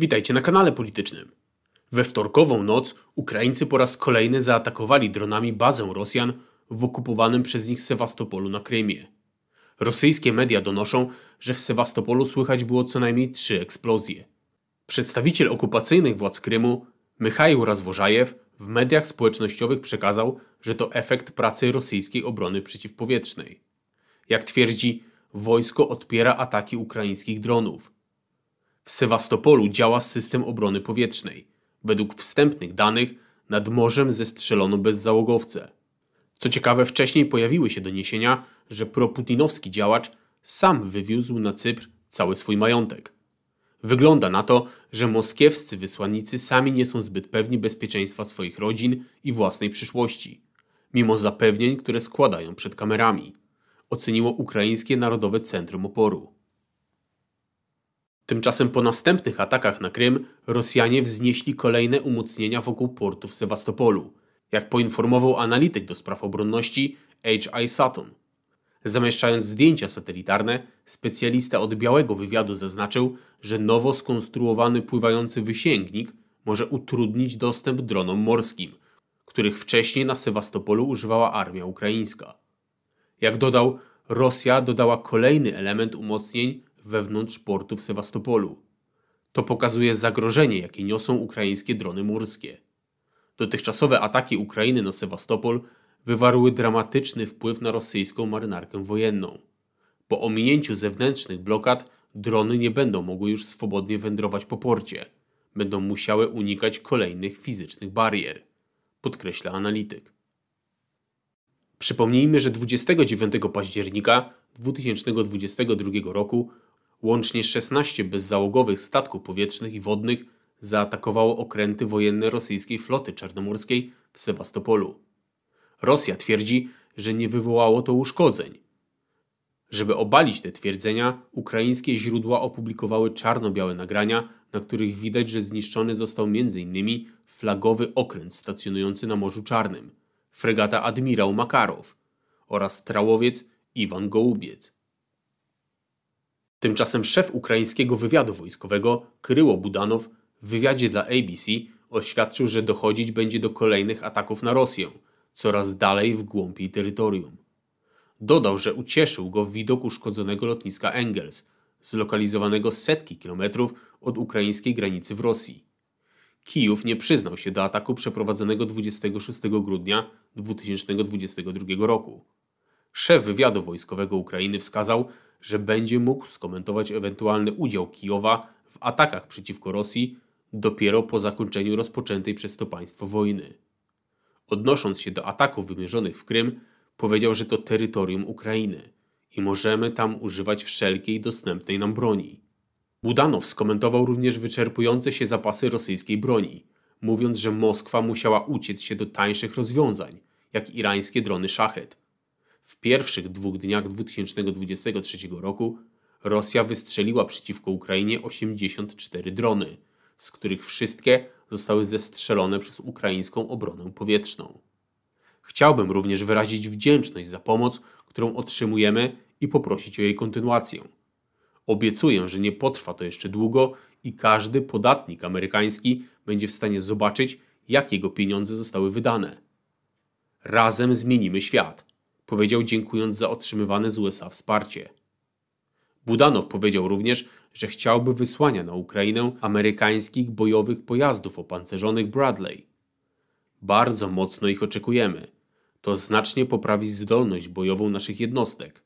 Witajcie na kanale politycznym. We wtorkową noc Ukraińcy po raz kolejny zaatakowali dronami bazę Rosjan w okupowanym przez nich Sewastopolu na Krymie. Rosyjskie media donoszą, że w Sewastopolu słychać było co najmniej trzy eksplozje. Przedstawiciel okupacyjnych władz Krymu, Michał Razwożajew, w mediach społecznościowych przekazał, że to efekt pracy rosyjskiej obrony przeciwpowietrznej. Jak twierdzi, wojsko odpiera ataki ukraińskich dronów – w Sewastopolu działa system obrony powietrznej. Według wstępnych danych nad morzem zestrzelono bezzałogowce. Co ciekawe, wcześniej pojawiły się doniesienia, że proputinowski działacz sam wywiózł na Cypr cały swój majątek. Wygląda na to, że moskiewscy wysłannicy sami nie są zbyt pewni bezpieczeństwa swoich rodzin i własnej przyszłości, mimo zapewnień, które składają przed kamerami, oceniło Ukraińskie Narodowe Centrum Oporu. Tymczasem po następnych atakach na Krym Rosjanie wznieśli kolejne umocnienia wokół portu w Sewastopolu, jak poinformował analityk do spraw obronności H.I. Sutton. Zamieszczając zdjęcia satelitarne, specjalista od białego wywiadu zaznaczył, że nowo skonstruowany pływający wysięgnik może utrudnić dostęp dronom morskim, których wcześniej na Sewastopolu używała armia ukraińska. Jak dodał, Rosja dodała kolejny element umocnień wewnątrz portu w Sewastopolu. To pokazuje zagrożenie, jakie niosą ukraińskie drony morskie. Dotychczasowe ataki Ukrainy na Sewastopol wywarły dramatyczny wpływ na rosyjską marynarkę wojenną. Po ominięciu zewnętrznych blokad drony nie będą mogły już swobodnie wędrować po porcie. Będą musiały unikać kolejnych fizycznych barier, podkreśla analityk. Przypomnijmy, że 29 października 2022 roku Łącznie 16 bezzałogowych statków powietrznych i wodnych zaatakowało okręty wojenne rosyjskiej floty czarnomorskiej w Sewastopolu. Rosja twierdzi, że nie wywołało to uszkodzeń. Żeby obalić te twierdzenia, ukraińskie źródła opublikowały czarno-białe nagrania, na których widać, że zniszczony został m.in. flagowy okręt stacjonujący na Morzu Czarnym, fregata admirał Makarow oraz trałowiec Iwan Gołubiec. Tymczasem szef ukraińskiego wywiadu wojskowego Kryło Budanow w wywiadzie dla ABC oświadczył, że dochodzić będzie do kolejnych ataków na Rosję, coraz dalej w głąb jej terytorium. Dodał, że ucieszył go widok uszkodzonego lotniska Engels, zlokalizowanego setki kilometrów od ukraińskiej granicy w Rosji. Kijów nie przyznał się do ataku przeprowadzonego 26 grudnia 2022 roku. Szef wywiadu wojskowego Ukrainy wskazał, że będzie mógł skomentować ewentualny udział Kijowa w atakach przeciwko Rosji dopiero po zakończeniu rozpoczętej przez to państwo wojny. Odnosząc się do ataków wymierzonych w Krym, powiedział, że to terytorium Ukrainy i możemy tam używać wszelkiej dostępnej nam broni. Budanow skomentował również wyczerpujące się zapasy rosyjskiej broni, mówiąc, że Moskwa musiała uciec się do tańszych rozwiązań, jak irańskie drony szachet, w pierwszych dwóch dniach 2023 roku Rosja wystrzeliła przeciwko Ukrainie 84 drony, z których wszystkie zostały zestrzelone przez ukraińską obronę powietrzną. Chciałbym również wyrazić wdzięczność za pomoc, którą otrzymujemy i poprosić o jej kontynuację. Obiecuję, że nie potrwa to jeszcze długo i każdy podatnik amerykański będzie w stanie zobaczyć, jak jego pieniądze zostały wydane. Razem zmienimy świat powiedział dziękując za otrzymywane z USA wsparcie. Budanow powiedział również, że chciałby wysłania na Ukrainę amerykańskich bojowych pojazdów opancerzonych Bradley. Bardzo mocno ich oczekujemy. To znacznie poprawi zdolność bojową naszych jednostek.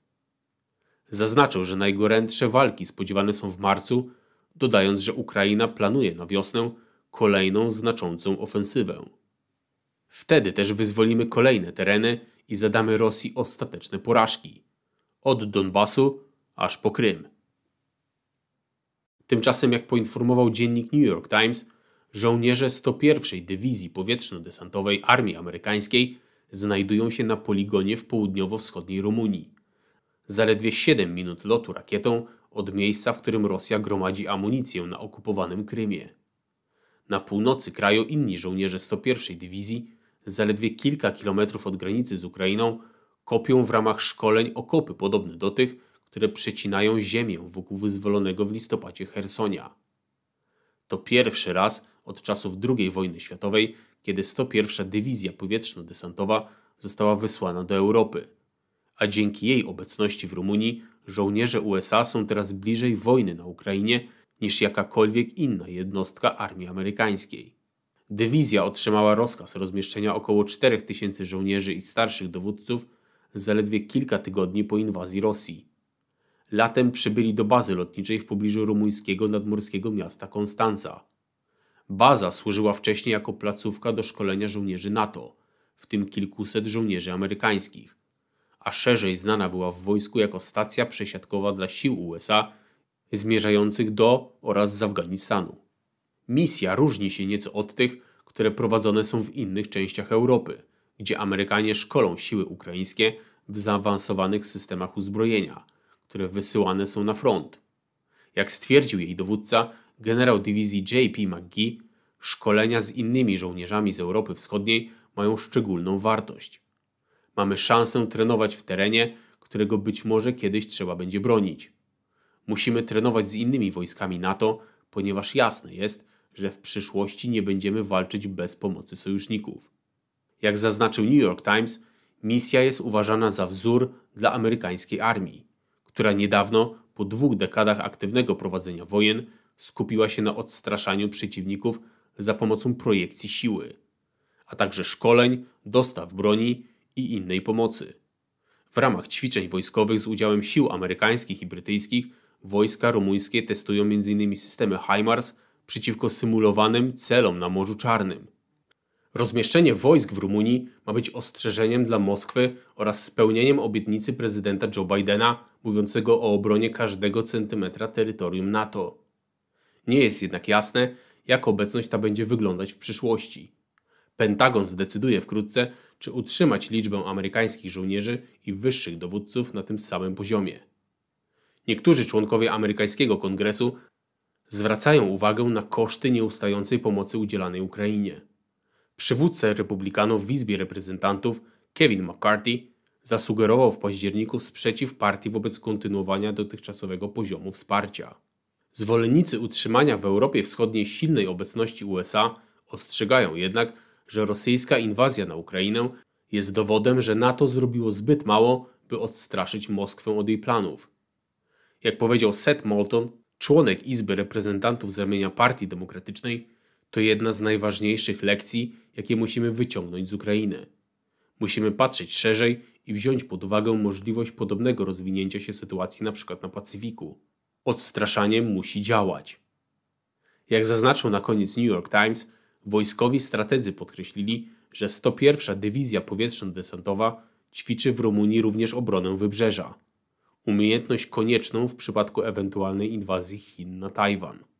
Zaznaczył, że najgorętsze walki spodziewane są w marcu, dodając, że Ukraina planuje na wiosnę kolejną znaczącą ofensywę. Wtedy też wyzwolimy kolejne tereny i zadamy Rosji ostateczne porażki. Od Donbasu aż po Krym. Tymczasem, jak poinformował dziennik New York Times, żołnierze 101. Dywizji Powietrzno-Desantowej Armii Amerykańskiej znajdują się na poligonie w południowo-wschodniej Rumunii. Zaledwie 7 minut lotu rakietą od miejsca, w którym Rosja gromadzi amunicję na okupowanym Krymie. Na północy kraju inni żołnierze 101. Dywizji zaledwie kilka kilometrów od granicy z Ukrainą, kopią w ramach szkoleń okopy podobne do tych, które przecinają ziemię wokół wyzwolonego w listopadzie Hersonia. To pierwszy raz od czasów II wojny światowej, kiedy 101. Dywizja Powietrzno-Desantowa została wysłana do Europy. A dzięki jej obecności w Rumunii żołnierze USA są teraz bliżej wojny na Ukrainie niż jakakolwiek inna jednostka armii amerykańskiej. Dywizja otrzymała rozkaz rozmieszczenia około 4000 żołnierzy i starszych dowódców zaledwie kilka tygodni po inwazji Rosji. Latem przybyli do bazy lotniczej w pobliżu rumuńskiego nadmorskiego miasta Konstanca. Baza służyła wcześniej jako placówka do szkolenia żołnierzy NATO, w tym kilkuset żołnierzy amerykańskich, a szerzej znana była w wojsku jako stacja przesiadkowa dla sił USA zmierzających do oraz z Afganistanu misja różni się nieco od tych, które prowadzone są w innych częściach Europy, gdzie Amerykanie szkolą siły ukraińskie w zaawansowanych systemach uzbrojenia, które wysyłane są na front. Jak stwierdził jej dowódca, generał dywizji J.P. McGee, szkolenia z innymi żołnierzami z Europy Wschodniej mają szczególną wartość. Mamy szansę trenować w terenie, którego być może kiedyś trzeba będzie bronić. Musimy trenować z innymi wojskami NATO, ponieważ jasne jest, że w przyszłości nie będziemy walczyć bez pomocy sojuszników. Jak zaznaczył New York Times, misja jest uważana za wzór dla amerykańskiej armii, która niedawno, po dwóch dekadach aktywnego prowadzenia wojen, skupiła się na odstraszaniu przeciwników za pomocą projekcji siły, a także szkoleń, dostaw broni i innej pomocy. W ramach ćwiczeń wojskowych z udziałem sił amerykańskich i brytyjskich wojska rumuńskie testują m.in. systemy HIMARS przeciwko symulowanym celom na Morzu Czarnym. Rozmieszczenie wojsk w Rumunii ma być ostrzeżeniem dla Moskwy oraz spełnieniem obietnicy prezydenta Joe Bidena mówiącego o obronie każdego centymetra terytorium NATO. Nie jest jednak jasne, jak obecność ta będzie wyglądać w przyszłości. Pentagon zdecyduje wkrótce, czy utrzymać liczbę amerykańskich żołnierzy i wyższych dowódców na tym samym poziomie. Niektórzy członkowie amerykańskiego kongresu zwracają uwagę na koszty nieustającej pomocy udzielanej Ukrainie. Przywódca republikanów w Izbie Reprezentantów Kevin McCarthy zasugerował w październiku sprzeciw partii wobec kontynuowania dotychczasowego poziomu wsparcia. Zwolennicy utrzymania w Europie Wschodniej silnej obecności USA ostrzegają jednak, że rosyjska inwazja na Ukrainę jest dowodem, że NATO zrobiło zbyt mało, by odstraszyć Moskwę od jej planów. Jak powiedział Seth Moulton, członek Izby Reprezentantów z ramienia Partii Demokratycznej, to jedna z najważniejszych lekcji, jakie musimy wyciągnąć z Ukrainy. Musimy patrzeć szerzej i wziąć pod uwagę możliwość podobnego rozwinięcia się sytuacji np. na Pacyfiku. Odstraszanie musi działać. Jak zaznaczył na koniec New York Times, wojskowi strategzy podkreślili, że 101. Dywizja Powietrzno-Desantowa ćwiczy w Rumunii również obronę wybrzeża umiejętność konieczną w przypadku ewentualnej inwazji Chin na Tajwan.